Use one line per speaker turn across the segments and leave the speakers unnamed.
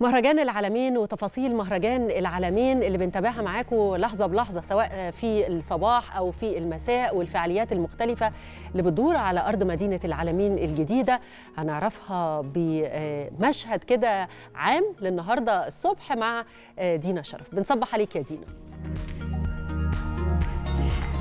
مهرجان العالمين وتفاصيل مهرجان العالمين اللي بنتابعها معاكم لحظه بلحظه سواء في الصباح او في المساء والفعاليات المختلفه اللي بتدور على ارض مدينه العالمين الجديده هنعرفها بمشهد كده عام للنهارده الصبح مع دينا شرف بنصبح عليك يا دينا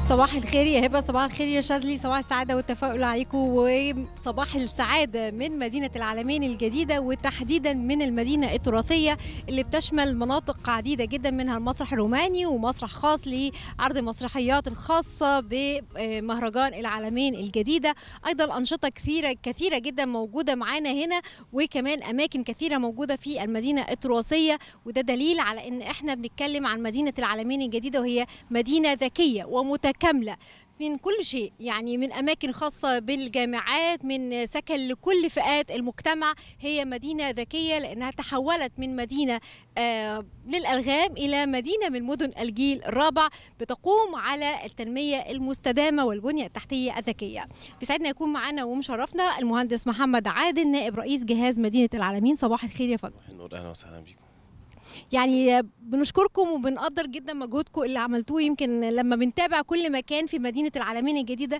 صباح الخير يا هبه صباح الخير يا شاذلي صباح السعاده والتفاؤل عليكم وصباح السعاده من مدينه العالمين الجديده وتحديدا من المدينه التراثيه اللي بتشمل مناطق عديده جدا منها المسرح الروماني ومسرح خاص لعرض المسرحيات الخاصه بمهرجان العالمين الجديده ايضا انشطه كثيره كثيره جدا موجوده معانا هنا وكمان اماكن كثيره موجوده في المدينه التراثيه وده دليل على ان احنا بنتكلم عن مدينه العالمين الجديده وهي مدينه ذكيه ومتكامله كامله من كل شيء يعني من أماكن خاصة بالجامعات من سكن لكل فئات المجتمع هي مدينة ذكية لأنها تحولت من مدينة آه، للألغام إلى مدينة من مدن الجيل الرابع بتقوم على التنمية المستدامة والبنية التحتية الذكية بيسعدنا يكون معنا ومشرفنا المهندس محمد عادل نائب رئيس جهاز مدينة العالمين صباح الخير يا فندم صباح
النور أهلا وسهلا بكم
يعني بنشكركم وبنقدر جدا مجهودكم اللي عملتوه يمكن لما بنتابع كل مكان في مدينه العالمين الجديده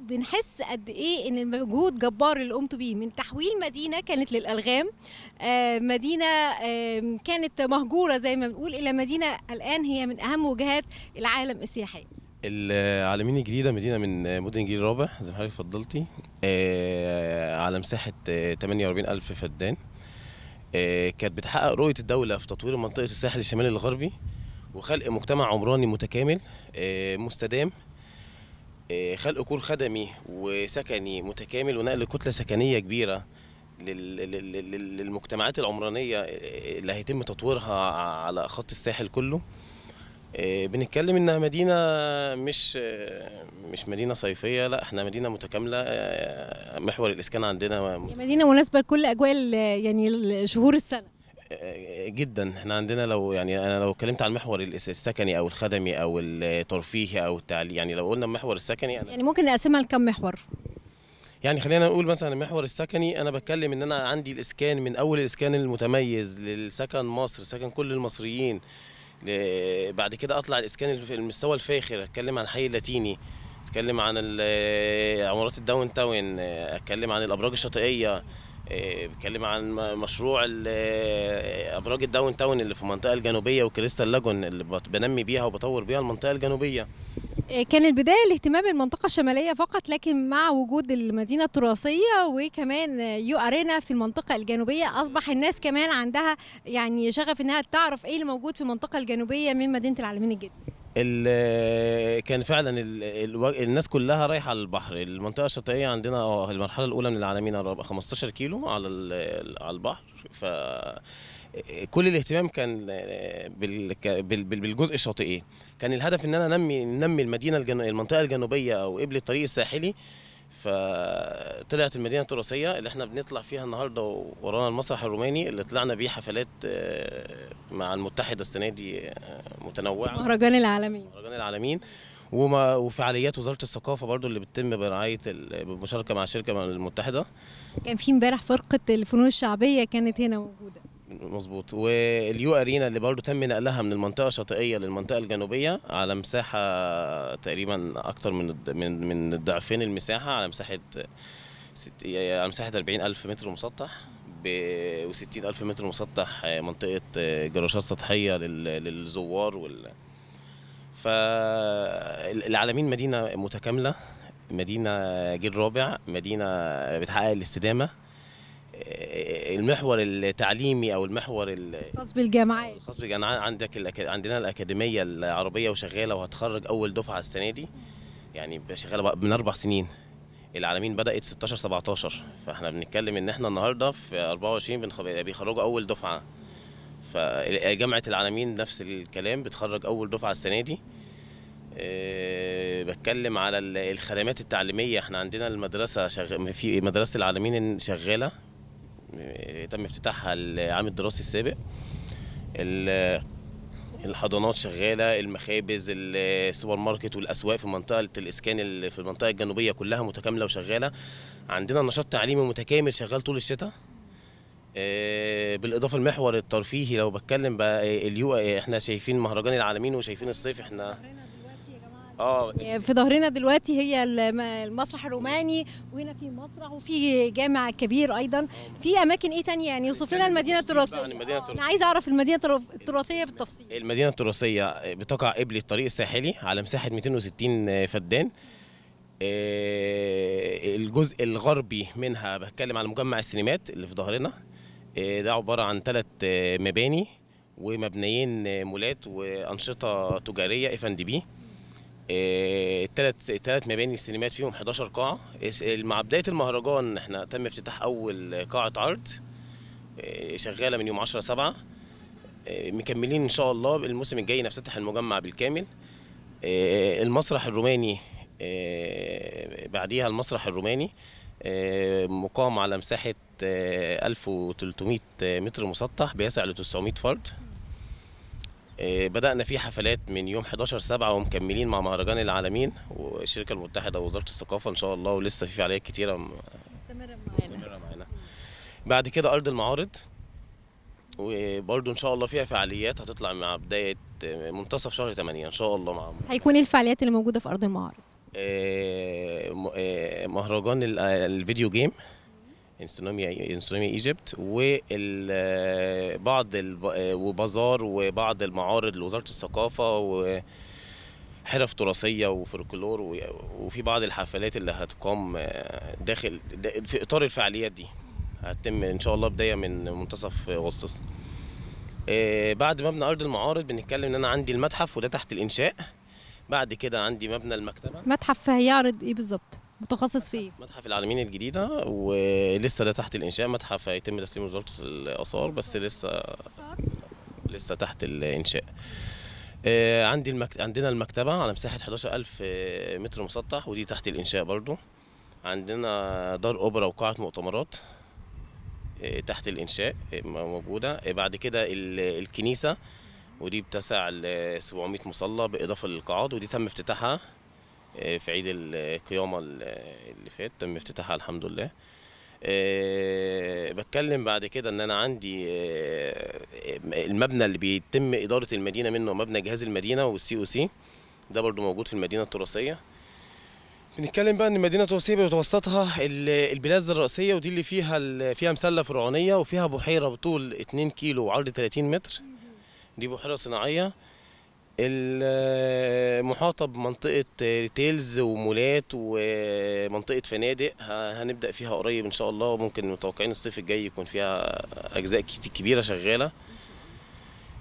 بنحس قد ايه ان المجهود جبار اللي قمتوا بيه من تحويل مدينه كانت للالغام آه، مدينه كانت مهجوره زي ما بنقول الى مدينه الان هي من اهم وجهات العالم السياحيه
العالمين الجديدة مدينة من مدن جيل رابع زي ما حضرتك فضلتي آه، على مساحة 48000 آه، فدان آه، كانت بتحقق رؤيه الدوله في تطوير منطقه الساحل الشمالي الغربي وخلق مجتمع عمراني متكامل آه، مستدام آه، خلق كور خدمي وسكني متكامل ونقل كتله سكنيه كبيره للمجتمعات العمرانيه اللي هيتم تطويرها على خط الساحل كله آه، بنتكلم انها مدينه مش آه، مش مدينه صيفيه لا احنا مدينه متكامله آه، محور الاسكان عندنا
مدينه مناسبه لكل اجواء يعني شهور السنه
جدا احنا عندنا لو يعني انا لو اتكلمت عن المحور السكني او الخدمي او الترفيهي او التعليم يعني لو قلنا المحور السكني أنا
يعني ممكن نقسمها لكم محور
يعني خلينا نقول مثلا المحور السكني انا بتكلم ان انا عندي الاسكان من اول الاسكان المتميز للسكن مصر سكن كل المصريين آه، بعد كده اطلع الاسكان المستوى الفاخر اتكلم عن حي اللاتيني اتكلم عن آه، عمارات الداون تاون آه، اتكلم عن الابراج الشاطئيه اتكلم عن مشروع ابراج الداون تاون اللي في المنطقه الجنوبيه وكريستال لاجون اللي بنمي بيها وبطور بيها المنطقه الجنوبيه
كان البدايه الاهتمام بالمنطقه الشماليه فقط لكن مع وجود المدينه التراثيه وكمان يو ارينا في المنطقه الجنوبيه اصبح الناس كمان عندها يعني شغف انها تعرف ايه اللي موجود في المنطقه الجنوبيه من مدينه العالمين الجديد
آه، كان فعلا ال ال الناس كلها رايحه على البحر المنطقه الشاطئيه عندنا آه، المرحله الاولى من العالمين 15 كيلو على على البحر ف كل الاهتمام كان آه، بالجزء الشاطئي كان الهدف ان انا نمي نمي المدينه الجنو... المنطقه الجنوبيه او قبل الطريق الساحلي فطلعت المدينه التراثيه اللي احنا بنطلع فيها النهارده ورانا المسرح الروماني اللي طلعنا بيه حفلات آه، مع المتحده السنه دي آه، متنوعه مهرجان العالمين مهرجان العالمين وما وفعاليات وزاره الثقافه برضو اللي بتتم برعايه بمشاركه مع الشركه المتحده
كان في امبارح فرقه الفنون الشعبيه كانت هنا موجوده
مظبوط واليو ارينا اللي برضه تم نقلها من المنطقه الشاطئيه للمنطقه الجنوبيه على مساحه تقريبا اكتر من من من ضعفين المساحه على مساحه ست... على مساحه 40000 متر مسطح ب... و60 ألف متر مسطح منطقة جراشات سطحية لل... للزوار وال فالعالمين مدينة متكاملة مدينة جيل رابع مدينة بتحقق الاستدامة المحور التعليمي او المحور الخاص
بالجامعات
الخاص بالجامعات عندك عندنا الاكاديميه العربيه وشغاله وهتخرج اول دفعه السنه دي يعني شغاله من اربع سنين العالمين بدات 16 17 فاحنا بنتكلم ان احنا النهارده في 24 بيخرجوا اول دفعه فجامعه العالمين نفس الكلام بتخرج اول دفعه السنه دي أه بتكلم على الخدمات التعليميه احنا عندنا المدرسه شغ... في مدرسه العالمين شغاله تم افتتاحها العام الدراسي السابق الحضانات شغاله المخابز السوبر ماركت والاسواق في منطقه الاسكان في المنطقه الجنوبيه كلها متكامله وشغاله عندنا نشاط تعليمي متكامل شغال طول الشتاء آه، بالاضافه للمحور الترفيهي لو بتكلم بقى اليو احنا شايفين مهرجان العالمين وشايفين الصيف احنا اه
في ظهرنا دلوقتي هي المسرح الروماني وهنا في مسرح وفي جامع كبير ايضا في اماكن ايه ثانيه يعني يوصف لنا المدينه التراثيه انا عايز اعرف المدينه التراثيه بالتفصيل
المدينه التراثيه بتقع قبل الطريق الساحلي على مساحه 260 فدان آه، الجزء الغربي منها بتكلم على مجمع السينمات اللي في ظهرنا آه، ده عباره عن ثلاث آه، مباني ومبنيين مولات وانشطه تجاريه اف ان دي بي الثلاث آه، ثلاث مباني سينمات فيهم 11 قاعه مع بدايه المهرجان احنا تم افتتاح اول قاعه عرض آه، شغاله من يوم 10 7 آه، مكملين ان شاء الله الموسم الجاي نفتتح المجمع بالكامل المسرح الروماني بعديها المسرح الروماني مقام على مساحه 1300 متر مسطح بيسع ل 900 فرد آه، بدأنا فيه حفلات من يوم 11 سبعة ومكملين مع مهرجان العالمين والشركة المتحدة ووزارة الثقافة إن شاء الله ولسه في فعاليات كتيرة مستمرة
معانا مستمرة
معانا بعد كده أرض المعارض وبرضه إن شاء الله فيها فعاليات هتطلع مع بداية آه، منتصف شهر 8 إن شاء الله مع
هيكون ايه الفعاليات اللي موجودة في أرض المعارض؟
آه، مهرجان الفيديو جيم انسونوميا انسونوميا ايجيبت وبعض وبازار وبعض المعارض لوزاره الثقافه و حرف تراثيه وفولكلور وفي بعض الحفلات اللي هتقام آه، داخل في اطار الفعاليات دي هتتم ان شاء الله بدايه من منتصف اغسطس آه، بعد مبنى ارض المعارض بنتكلم ان انا عندي المتحف وده تحت الانشاء بعد كده عندي مبنى المكتبه
متحف هيعرض ايه بالظبط متخصص في ايه؟ متحف
العالمين الجديده ولسه ده تحت الانشاء متحف هيتم تسليمه وزاره الاثار بس لسه لسه تحت الانشاء آه، عندي المكت... عندنا المكتبه على مساحه 11000 آه، متر مسطح ودي تحت الانشاء برضو عندنا دار اوبرا وقاعه مؤتمرات آه، تحت الانشاء موجوده بعد كده الكنيسه ودي بتسع ل 700 مصلى باضافه للقاعات ودي تم افتتاحها آه، في عيد القيامة اللي فات تم افتتاحها الحمد لله آه، بتكلم بعد كده ان انا عندي آه، المبنى اللي بيتم اداره المدينه منه مبنى جهاز المدينه والسي او سي ده برضو موجود في المدينه التراثيه بنتكلم بقى ان المدينه التراثيه بيتوسطها البلاد الرئيسيه ودي اللي فيها فيها مسله فرعونيه وفيها بحيره بطول 2 كيلو وعرض 30 متر دي بحيره صناعيه المحاطه بمنطقه ريتيلز ومولات ومنطقه فنادق هنبدا فيها قريب ان شاء الله ممكن متوقعين الصيف الجاي يكون فيها اجزاء كتير كبيره شغاله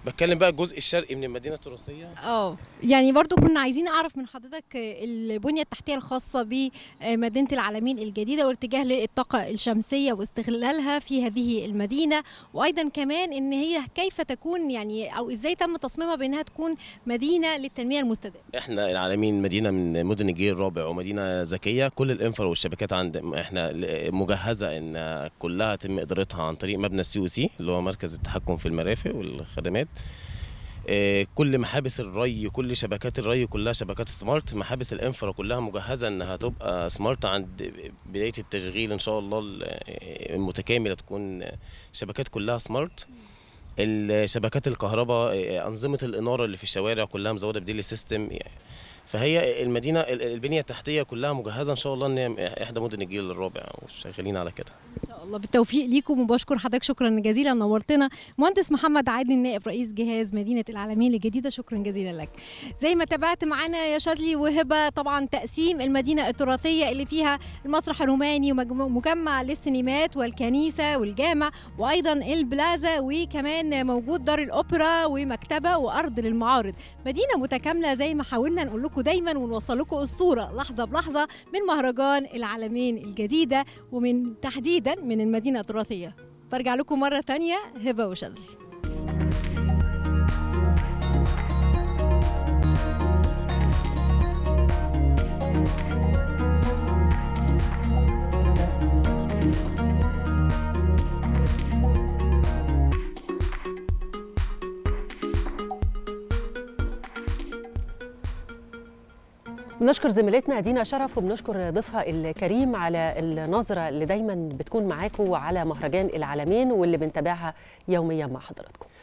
بتكلم بقى الجزء الشرقي من المدينه التراثيه
اه يعني برضو كنا عايزين اعرف من حضرتك البنيه التحتيه الخاصه بمدينه العالمين الجديده والاتجاه للطاقه الشمسيه واستغلالها في هذه المدينه وايضا كمان ان هي كيف تكون يعني او ازاي تم تصميمها بانها تكون مدينه للتنميه المستدامه
احنا العالمين مدينه من مدن الجيل الرابع ومدينه ذكيه كل الانفرا والشبكات عند احنا مجهزه ان كلها تم ادارتها عن طريق مبنى السي او سي اللي هو مركز التحكم في المرافق والخدمات آه، كل محابس الري كل شبكات الري كلها شبكات سمارت محابس الانفرا كلها مجهزه انها تبقى سمارت عند بدايه التشغيل ان شاء الله المتكامله تكون شبكات كلها سمارت الشبكات الكهرباء آه، انظمه الاناره اللي في الشوارع كلها مزوده بديلي سيستم فهي المدينه البنيه التحتيه كلها مجهزه ان شاء الله ان احدى مدن الجيل الرابع وشغالين على كده
الله بالتوفيق ليكم وبشكر حضرتك شكرا جزيلا نورتنا مهندس محمد عادل النائب رئيس جهاز مدينه العالمين الجديده شكرا جزيلا لك زي ما تابعت معانا يا شادلي وهبه طبعا تقسيم المدينه التراثيه اللي فيها المسرح الروماني ومجمع للسينمات والكنيسه والجامع وايضا البلازا وكمان موجود دار الاوبرا ومكتبه وارض للمعارض مدينه متكامله زي ما حاولنا نقول لكم دايما ونوصل لكم الصوره لحظه بلحظه من مهرجان العالمين الجديده ومن تحديدا من من المدينة التراثية برجع لكم مرة تانية هبة وشاذلي بنشكر زميلتنا دينا شرف وبنشكر ضيفها الكريم على النظره اللي دايما بتكون معاكم على مهرجان العالمين واللي بنتابعها يوميا مع حضراتكم